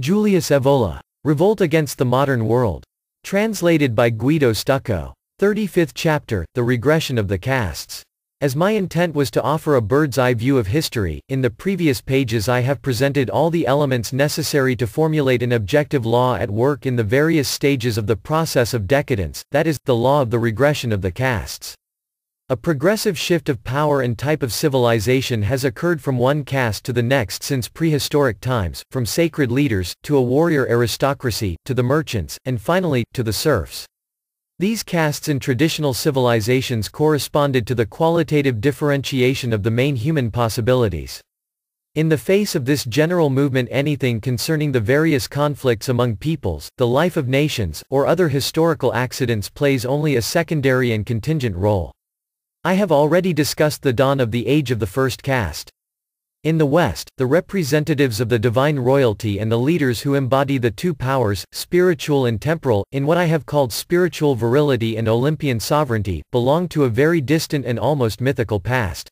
Julius Evola. Revolt Against the Modern World. Translated by Guido Stucco. 35th chapter, The Regression of the Castes. As my intent was to offer a bird's-eye view of history, in the previous pages I have presented all the elements necessary to formulate an objective law at work in the various stages of the process of decadence, that is, the law of the regression of the castes. A progressive shift of power and type of civilization has occurred from one caste to the next since prehistoric times, from sacred leaders, to a warrior aristocracy, to the merchants, and finally, to the serfs. These castes in traditional civilizations corresponded to the qualitative differentiation of the main human possibilities. In the face of this general movement anything concerning the various conflicts among peoples, the life of nations, or other historical accidents plays only a secondary and contingent role. I have already discussed the dawn of the age of the first caste. In the West, the representatives of the divine royalty and the leaders who embody the two powers, spiritual and temporal, in what I have called spiritual virility and Olympian sovereignty, belong to a very distant and almost mythical past.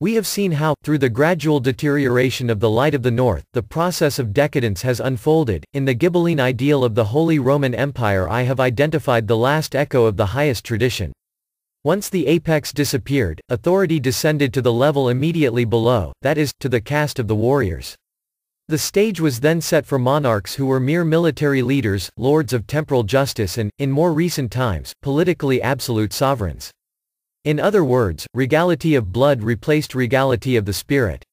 We have seen how, through the gradual deterioration of the light of the North, the process of decadence has unfolded. In the Ghibelline ideal of the Holy Roman Empire I have identified the last echo of the highest tradition. Once the apex disappeared, authority descended to the level immediately below, that is, to the caste of the warriors. The stage was then set for monarchs who were mere military leaders, lords of temporal justice and, in more recent times, politically absolute sovereigns. In other words, regality of blood replaced regality of the spirit.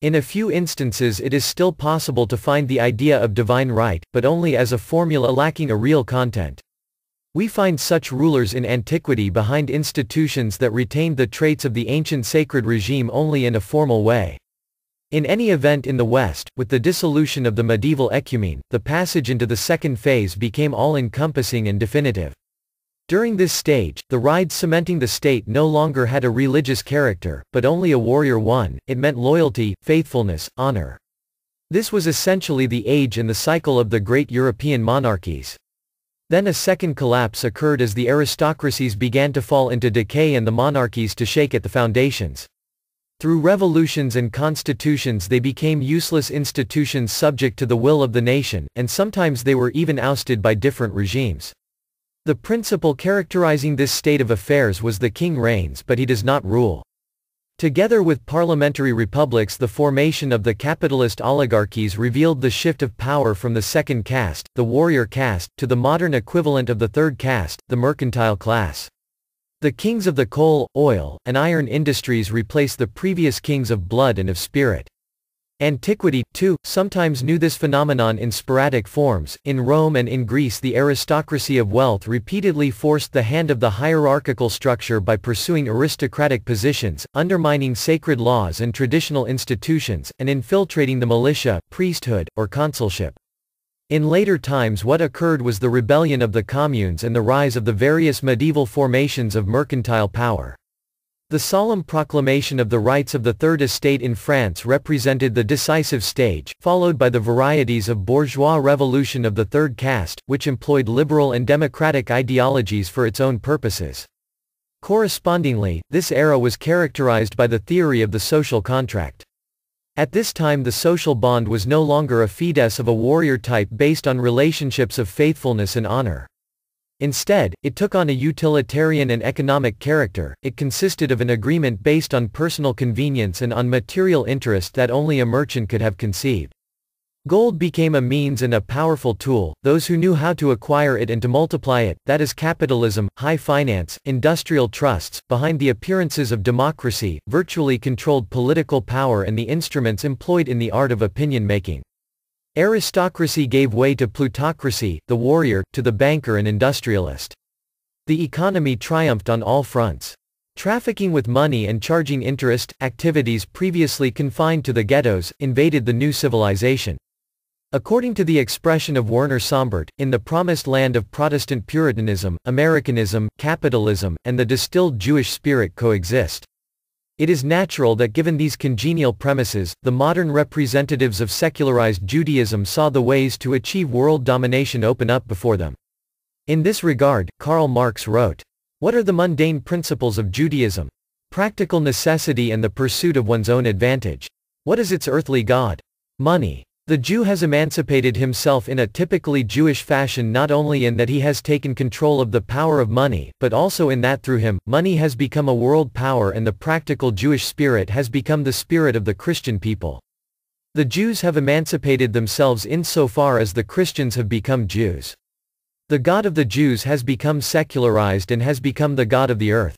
In a few instances it is still possible to find the idea of divine right, but only as a formula lacking a real content. We find such rulers in antiquity behind institutions that retained the traits of the ancient sacred regime only in a formal way. In any event in the West, with the dissolution of the medieval ecumene, the passage into the second phase became all-encompassing and definitive. During this stage, the ride cementing the state no longer had a religious character, but only a warrior one, it meant loyalty, faithfulness, honor. This was essentially the age and the cycle of the great European monarchies. Then a second collapse occurred as the aristocracies began to fall into decay and the monarchies to shake at the foundations. Through revolutions and constitutions they became useless institutions subject to the will of the nation, and sometimes they were even ousted by different regimes. The principle characterizing this state of affairs was the king reigns but he does not rule. Together with parliamentary republics the formation of the capitalist oligarchies revealed the shift of power from the second caste, the warrior caste, to the modern equivalent of the third caste, the mercantile class. The kings of the coal, oil, and iron industries replaced the previous kings of blood and of spirit. Antiquity, too, sometimes knew this phenomenon in sporadic forms. In Rome and in Greece the aristocracy of wealth repeatedly forced the hand of the hierarchical structure by pursuing aristocratic positions, undermining sacred laws and traditional institutions, and infiltrating the militia, priesthood, or consulship. In later times what occurred was the rebellion of the communes and the rise of the various medieval formations of mercantile power. The solemn proclamation of the rights of the Third Estate in France represented the decisive stage, followed by the varieties of bourgeois revolution of the third caste, which employed liberal and democratic ideologies for its own purposes. Correspondingly, this era was characterized by the theory of the social contract. At this time the social bond was no longer a fides of a warrior type based on relationships of faithfulness and honor. Instead, it took on a utilitarian and economic character, it consisted of an agreement based on personal convenience and on material interest that only a merchant could have conceived. Gold became a means and a powerful tool, those who knew how to acquire it and to multiply it, that is capitalism, high finance, industrial trusts, behind the appearances of democracy, virtually controlled political power and the instruments employed in the art of opinion making. Aristocracy gave way to plutocracy, the warrior, to the banker and industrialist. The economy triumphed on all fronts. Trafficking with money and charging interest, activities previously confined to the ghettos, invaded the new civilization. According to the expression of Werner Sombart, in the promised land of Protestant Puritanism, Americanism, capitalism, and the distilled Jewish spirit coexist. It is natural that given these congenial premises, the modern representatives of secularized Judaism saw the ways to achieve world domination open up before them. In this regard, Karl Marx wrote, What are the mundane principles of Judaism? Practical necessity and the pursuit of one's own advantage. What is its earthly god? Money. The Jew has emancipated himself in a typically Jewish fashion not only in that he has taken control of the power of money, but also in that through him, money has become a world power and the practical Jewish spirit has become the spirit of the Christian people. The Jews have emancipated themselves insofar as the Christians have become Jews. The God of the Jews has become secularized and has become the God of the earth.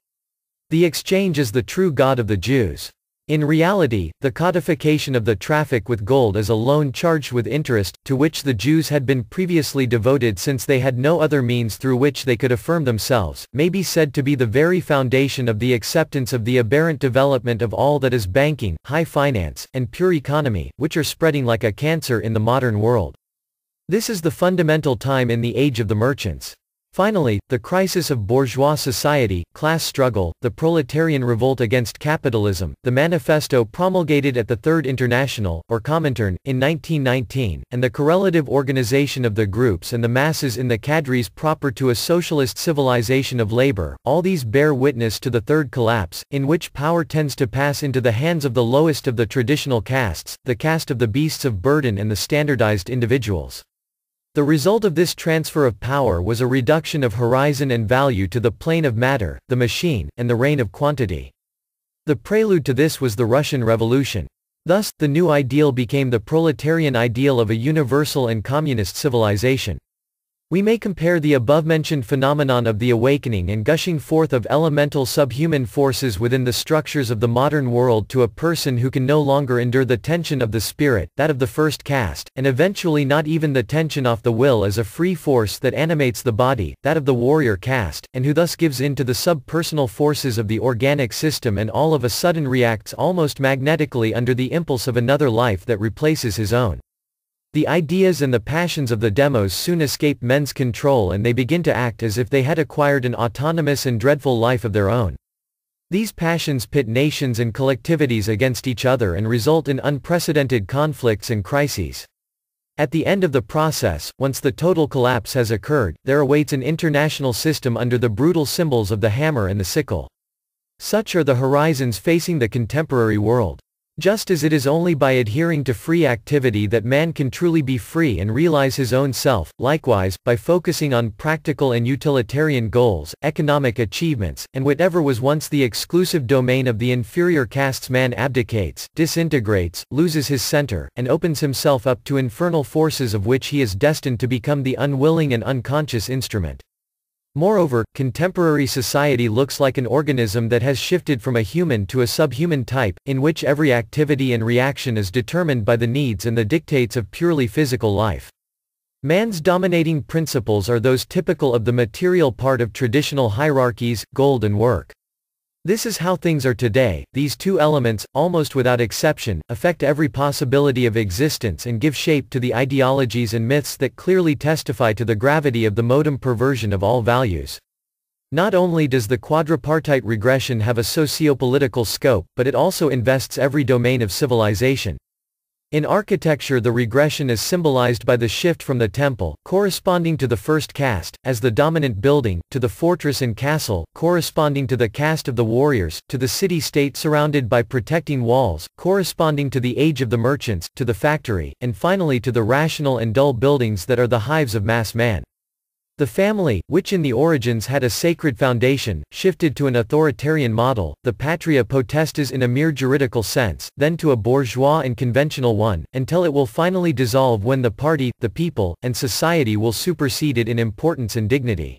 The exchange is the true God of the Jews. In reality, the codification of the traffic with gold is a loan charged with interest, to which the Jews had been previously devoted since they had no other means through which they could affirm themselves, may be said to be the very foundation of the acceptance of the aberrant development of all that is banking, high finance, and pure economy, which are spreading like a cancer in the modern world. This is the fundamental time in the age of the merchants. Finally, the crisis of bourgeois society, class struggle, the proletarian revolt against capitalism, the manifesto promulgated at the Third International, or Comintern, in 1919, and the correlative organization of the groups and the masses in the cadres proper to a socialist civilization of labor, all these bear witness to the third collapse, in which power tends to pass into the hands of the lowest of the traditional castes, the caste of the beasts of burden and the standardized individuals. The result of this transfer of power was a reduction of horizon and value to the plane of matter, the machine, and the reign of quantity. The prelude to this was the Russian Revolution. Thus, the new ideal became the proletarian ideal of a universal and communist civilization. We may compare the above-mentioned phenomenon of the awakening and gushing forth of elemental subhuman forces within the structures of the modern world to a person who can no longer endure the tension of the spirit, that of the first caste, and eventually not even the tension off the will as a free force that animates the body, that of the warrior caste, and who thus gives in to the subpersonal forces of the organic system and all of a sudden reacts almost magnetically under the impulse of another life that replaces his own. The ideas and the passions of the demos soon escape men's control and they begin to act as if they had acquired an autonomous and dreadful life of their own. These passions pit nations and collectivities against each other and result in unprecedented conflicts and crises. At the end of the process, once the total collapse has occurred, there awaits an international system under the brutal symbols of the hammer and the sickle. Such are the horizons facing the contemporary world. Just as it is only by adhering to free activity that man can truly be free and realize his own self, likewise, by focusing on practical and utilitarian goals, economic achievements, and whatever was once the exclusive domain of the inferior castes man abdicates, disintegrates, loses his center, and opens himself up to infernal forces of which he is destined to become the unwilling and unconscious instrument. Moreover, contemporary society looks like an organism that has shifted from a human to a subhuman type, in which every activity and reaction is determined by the needs and the dictates of purely physical life. Man's dominating principles are those typical of the material part of traditional hierarchies, gold and work. This is how things are today, these two elements, almost without exception, affect every possibility of existence and give shape to the ideologies and myths that clearly testify to the gravity of the modem perversion of all values. Not only does the quadripartite regression have a socio-political scope, but it also invests every domain of civilization. In architecture the regression is symbolized by the shift from the temple, corresponding to the first caste, as the dominant building, to the fortress and castle, corresponding to the caste of the warriors, to the city-state surrounded by protecting walls, corresponding to the age of the merchants, to the factory, and finally to the rational and dull buildings that are the hives of mass man. The family, which in the origins had a sacred foundation, shifted to an authoritarian model, the patria potestas in a mere juridical sense, then to a bourgeois and conventional one, until it will finally dissolve when the party, the people, and society will supersede it in importance and dignity.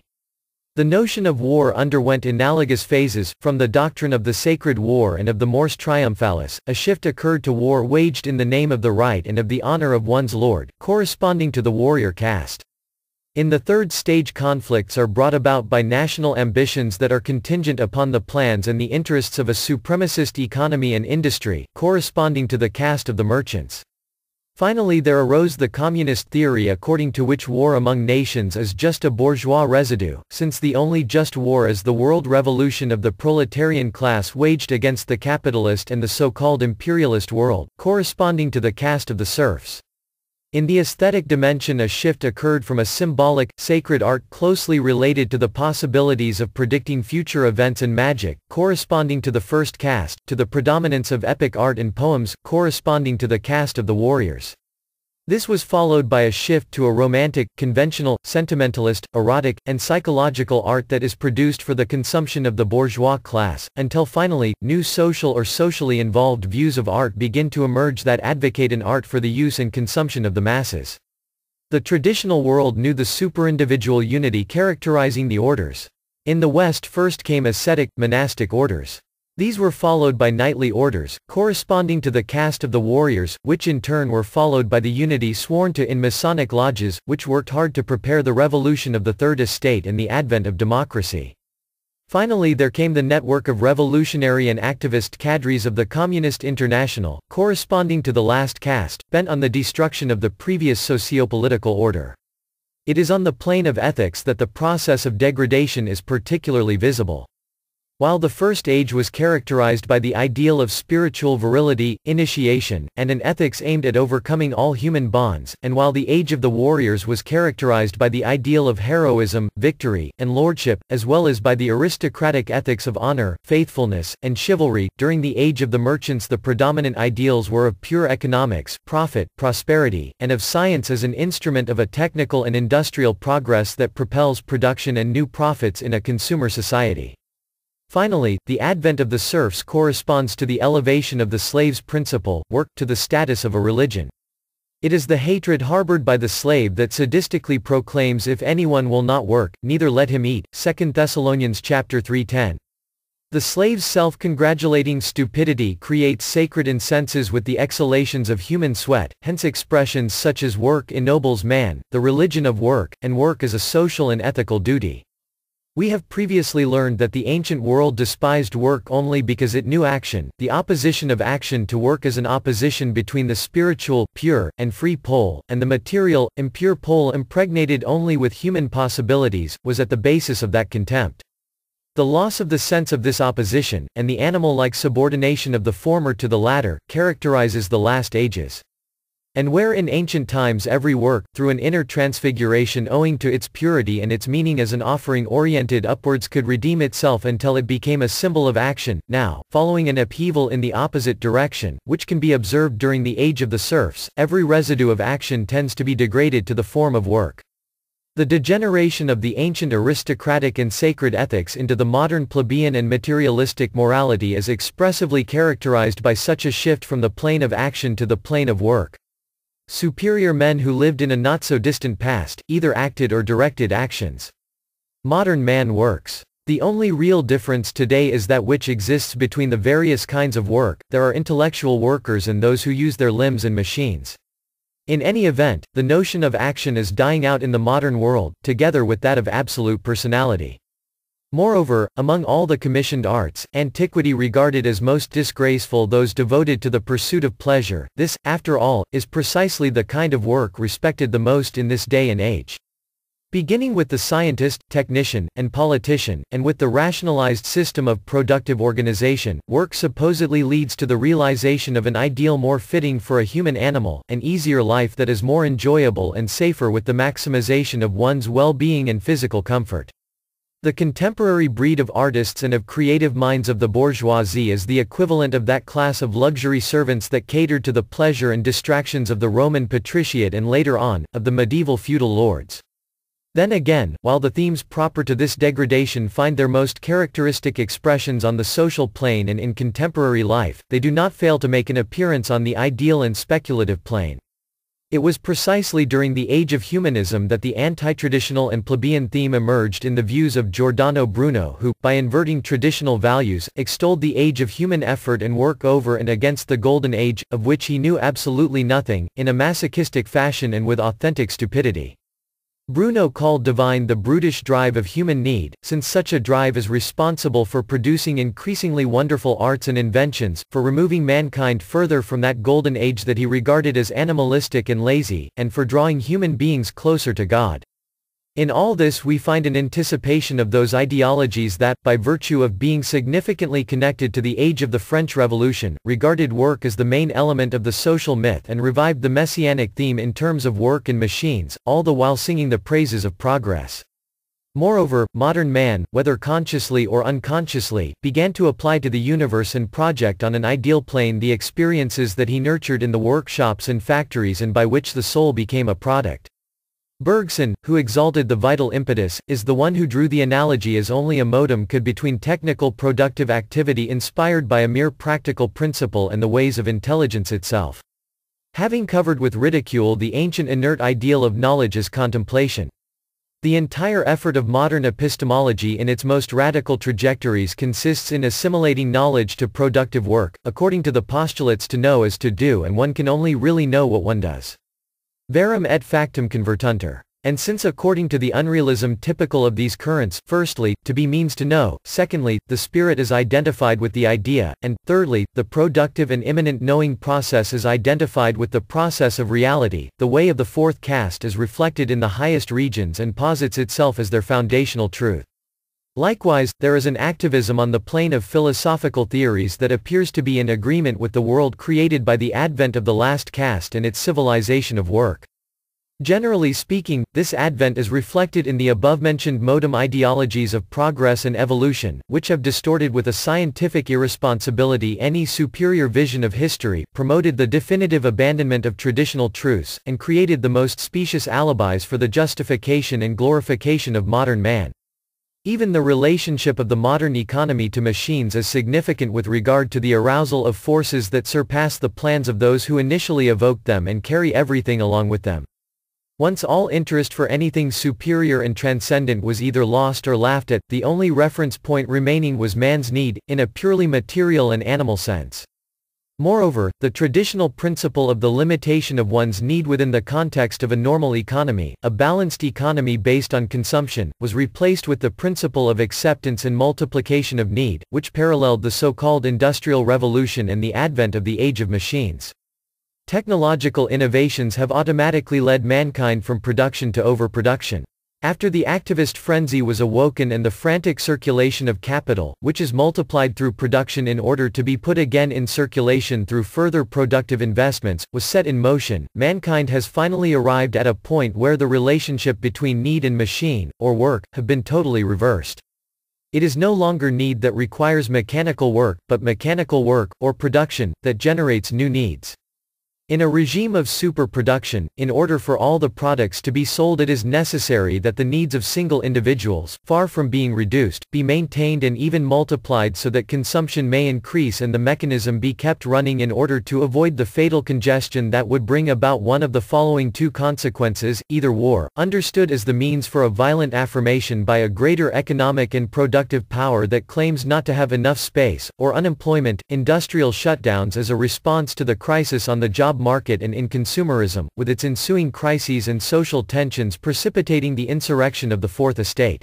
The notion of war underwent analogous phases, from the doctrine of the sacred war and of the mors triumphalis, a shift occurred to war waged in the name of the right and of the honor of one's lord, corresponding to the warrior caste. In the third stage conflicts are brought about by national ambitions that are contingent upon the plans and the interests of a supremacist economy and industry, corresponding to the caste of the merchants. Finally there arose the communist theory according to which war among nations is just a bourgeois residue, since the only just war is the world revolution of the proletarian class waged against the capitalist and the so-called imperialist world, corresponding to the caste of the serfs. In the aesthetic dimension a shift occurred from a symbolic, sacred art closely related to the possibilities of predicting future events and magic, corresponding to the first caste, to the predominance of epic art and poems, corresponding to the caste of the warriors. This was followed by a shift to a romantic, conventional, sentimentalist, erotic, and psychological art that is produced for the consumption of the bourgeois class, until finally, new social or socially involved views of art begin to emerge that advocate an art for the use and consumption of the masses. The traditional world knew the superindividual unity characterizing the orders. In the West first came ascetic, monastic orders. These were followed by knightly orders, corresponding to the caste of the warriors, which in turn were followed by the unity sworn to in Masonic lodges, which worked hard to prepare the revolution of the Third Estate and the advent of democracy. Finally there came the network of revolutionary and activist cadres of the Communist International, corresponding to the last caste, bent on the destruction of the previous socio-political order. It is on the plane of ethics that the process of degradation is particularly visible. While the First Age was characterized by the ideal of spiritual virility, initiation, and an ethics aimed at overcoming all human bonds, and while the Age of the Warriors was characterized by the ideal of heroism, victory, and lordship, as well as by the aristocratic ethics of honor, faithfulness, and chivalry, during the Age of the Merchants the predominant ideals were of pure economics, profit, prosperity, and of science as an instrument of a technical and industrial progress that propels production and new profits in a consumer society. Finally, the advent of the serfs corresponds to the elevation of the slave's principle, work, to the status of a religion. It is the hatred harbored by the slave that sadistically proclaims if anyone will not work, neither let him eat, 2 Thessalonians chapter 3.10. The slave's self-congratulating stupidity creates sacred incenses with the exhalations of human sweat, hence expressions such as work ennobles man, the religion of work, and work is a social and ethical duty. We have previously learned that the ancient world despised work only because it knew action. The opposition of action to work is an opposition between the spiritual, pure, and free pole, and the material, impure pole impregnated only with human possibilities, was at the basis of that contempt. The loss of the sense of this opposition, and the animal-like subordination of the former to the latter, characterizes the last ages. And where in ancient times every work, through an inner transfiguration owing to its purity and its meaning as an offering oriented upwards could redeem itself until it became a symbol of action, now, following an upheaval in the opposite direction, which can be observed during the age of the serfs, every residue of action tends to be degraded to the form of work. The degeneration of the ancient aristocratic and sacred ethics into the modern plebeian and materialistic morality is expressively characterized by such a shift from the plane of action to the plane of work. Superior men who lived in a not-so-distant past, either acted or directed actions. Modern man works. The only real difference today is that which exists between the various kinds of work, there are intellectual workers and those who use their limbs and machines. In any event, the notion of action is dying out in the modern world, together with that of absolute personality. Moreover, among all the commissioned arts, antiquity regarded as most disgraceful those devoted to the pursuit of pleasure, this, after all, is precisely the kind of work respected the most in this day and age. Beginning with the scientist, technician, and politician, and with the rationalized system of productive organization, work supposedly leads to the realization of an ideal more fitting for a human animal, an easier life that is more enjoyable and safer with the maximization of one's well-being and physical comfort. The contemporary breed of artists and of creative minds of the bourgeoisie is the equivalent of that class of luxury servants that catered to the pleasure and distractions of the Roman patriciate and later on, of the medieval feudal lords. Then again, while the themes proper to this degradation find their most characteristic expressions on the social plane and in contemporary life, they do not fail to make an appearance on the ideal and speculative plane. It was precisely during the age of humanism that the anti-traditional and plebeian theme emerged in the views of Giordano Bruno who, by inverting traditional values, extolled the age of human effort and work over and against the golden age, of which he knew absolutely nothing, in a masochistic fashion and with authentic stupidity. Bruno called divine the brutish drive of human need, since such a drive is responsible for producing increasingly wonderful arts and inventions, for removing mankind further from that golden age that he regarded as animalistic and lazy, and for drawing human beings closer to God. In all this we find an anticipation of those ideologies that, by virtue of being significantly connected to the age of the French Revolution, regarded work as the main element of the social myth and revived the messianic theme in terms of work and machines, all the while singing the praises of progress. Moreover, modern man, whether consciously or unconsciously, began to apply to the universe and project on an ideal plane the experiences that he nurtured in the workshops and factories and by which the soul became a product. Bergson, who exalted the vital impetus, is the one who drew the analogy as only a modem could between technical productive activity inspired by a mere practical principle and the ways of intelligence itself. Having covered with ridicule the ancient inert ideal of knowledge as contemplation, the entire effort of modern epistemology in its most radical trajectories consists in assimilating knowledge to productive work, according to the postulates to know is to do and one can only really know what one does. Verum et factum convertuntur. And since according to the unrealism typical of these currents, firstly, to be means to know, secondly, the spirit is identified with the idea, and, thirdly, the productive and immanent knowing process is identified with the process of reality, the way of the fourth caste is reflected in the highest regions and posits itself as their foundational truth. Likewise, there is an activism on the plane of philosophical theories that appears to be in agreement with the world created by the advent of the last caste and its civilization of work. Generally speaking, this advent is reflected in the above-mentioned modem ideologies of progress and evolution, which have distorted with a scientific irresponsibility any superior vision of history, promoted the definitive abandonment of traditional truths, and created the most specious alibis for the justification and glorification of modern man. Even the relationship of the modern economy to machines is significant with regard to the arousal of forces that surpass the plans of those who initially evoked them and carry everything along with them. Once all interest for anything superior and transcendent was either lost or laughed at, the only reference point remaining was man's need, in a purely material and animal sense. Moreover, the traditional principle of the limitation of one's need within the context of a normal economy, a balanced economy based on consumption, was replaced with the principle of acceptance and multiplication of need, which paralleled the so-called Industrial Revolution and the advent of the age of machines. Technological innovations have automatically led mankind from production to overproduction. After the activist frenzy was awoken and the frantic circulation of capital, which is multiplied through production in order to be put again in circulation through further productive investments, was set in motion, mankind has finally arrived at a point where the relationship between need and machine, or work, have been totally reversed. It is no longer need that requires mechanical work, but mechanical work, or production, that generates new needs. In a regime of superproduction, in order for all the products to be sold it is necessary that the needs of single individuals, far from being reduced, be maintained and even multiplied so that consumption may increase and the mechanism be kept running in order to avoid the fatal congestion that would bring about one of the following two consequences, either war, understood as the means for a violent affirmation by a greater economic and productive power that claims not to have enough space, or unemployment, industrial shutdowns as a response to the crisis on the job market and in consumerism, with its ensuing crises and social tensions precipitating the insurrection of the Fourth Estate.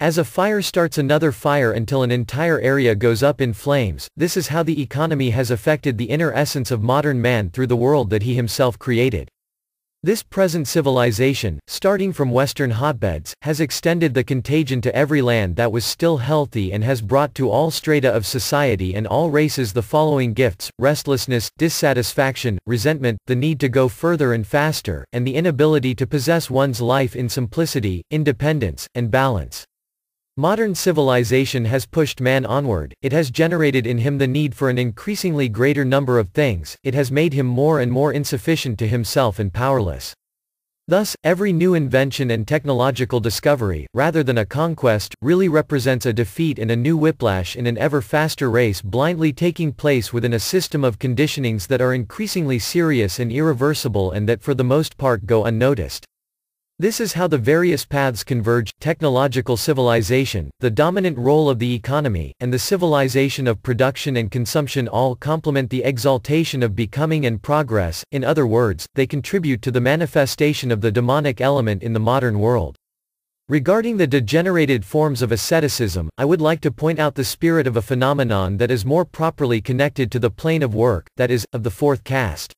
As a fire starts another fire until an entire area goes up in flames, this is how the economy has affected the inner essence of modern man through the world that he himself created. This present civilization, starting from Western hotbeds, has extended the contagion to every land that was still healthy and has brought to all strata of society and all races the following gifts, restlessness, dissatisfaction, resentment, the need to go further and faster, and the inability to possess one's life in simplicity, independence, and balance. Modern civilization has pushed man onward, it has generated in him the need for an increasingly greater number of things, it has made him more and more insufficient to himself and powerless. Thus, every new invention and technological discovery, rather than a conquest, really represents a defeat and a new whiplash in an ever faster race blindly taking place within a system of conditionings that are increasingly serious and irreversible and that for the most part go unnoticed. This is how the various paths converge, technological civilization, the dominant role of the economy, and the civilization of production and consumption all complement the exaltation of becoming and progress, in other words, they contribute to the manifestation of the demonic element in the modern world. Regarding the degenerated forms of asceticism, I would like to point out the spirit of a phenomenon that is more properly connected to the plane of work, that is, of the fourth caste.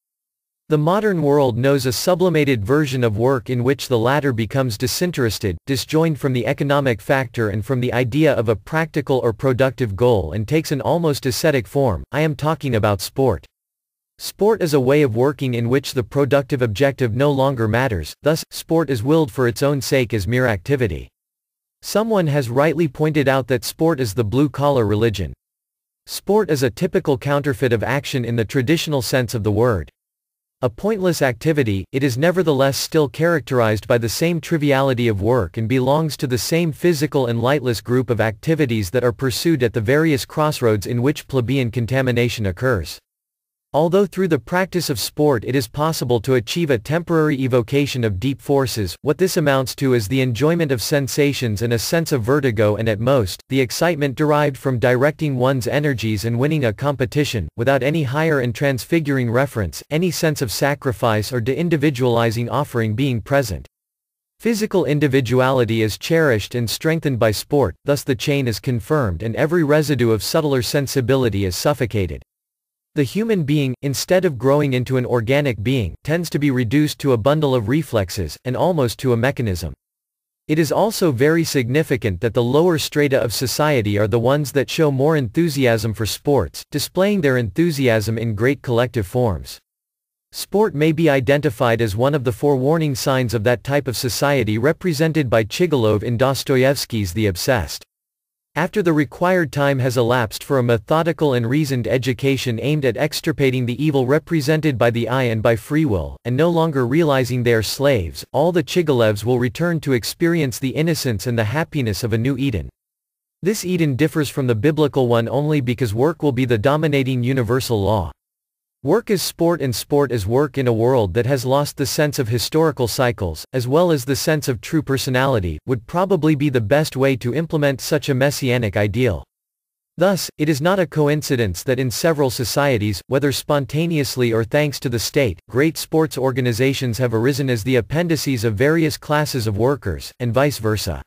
The modern world knows a sublimated version of work in which the latter becomes disinterested, disjoined from the economic factor and from the idea of a practical or productive goal and takes an almost ascetic form, I am talking about sport. Sport is a way of working in which the productive objective no longer matters, thus, sport is willed for its own sake as mere activity. Someone has rightly pointed out that sport is the blue-collar religion. Sport is a typical counterfeit of action in the traditional sense of the word. A pointless activity, it is nevertheless still characterized by the same triviality of work and belongs to the same physical and lightless group of activities that are pursued at the various crossroads in which plebeian contamination occurs. Although through the practice of sport it is possible to achieve a temporary evocation of deep forces, what this amounts to is the enjoyment of sensations and a sense of vertigo and at most, the excitement derived from directing one's energies and winning a competition, without any higher and transfiguring reference, any sense of sacrifice or de-individualizing offering being present. Physical individuality is cherished and strengthened by sport, thus the chain is confirmed and every residue of subtler sensibility is suffocated. The human being, instead of growing into an organic being, tends to be reduced to a bundle of reflexes, and almost to a mechanism. It is also very significant that the lower strata of society are the ones that show more enthusiasm for sports, displaying their enthusiasm in great collective forms. Sport may be identified as one of the forewarning signs of that type of society represented by Chigilov in Dostoevsky's The Obsessed. After the required time has elapsed for a methodical and reasoned education aimed at extirpating the evil represented by the I and by free will, and no longer realizing they are slaves, all the Chigalevs will return to experience the innocence and the happiness of a new Eden. This Eden differs from the biblical one only because work will be the dominating universal law. Work is sport and sport is work in a world that has lost the sense of historical cycles, as well as the sense of true personality, would probably be the best way to implement such a messianic ideal. Thus, it is not a coincidence that in several societies, whether spontaneously or thanks to the state, great sports organizations have arisen as the appendices of various classes of workers, and vice versa.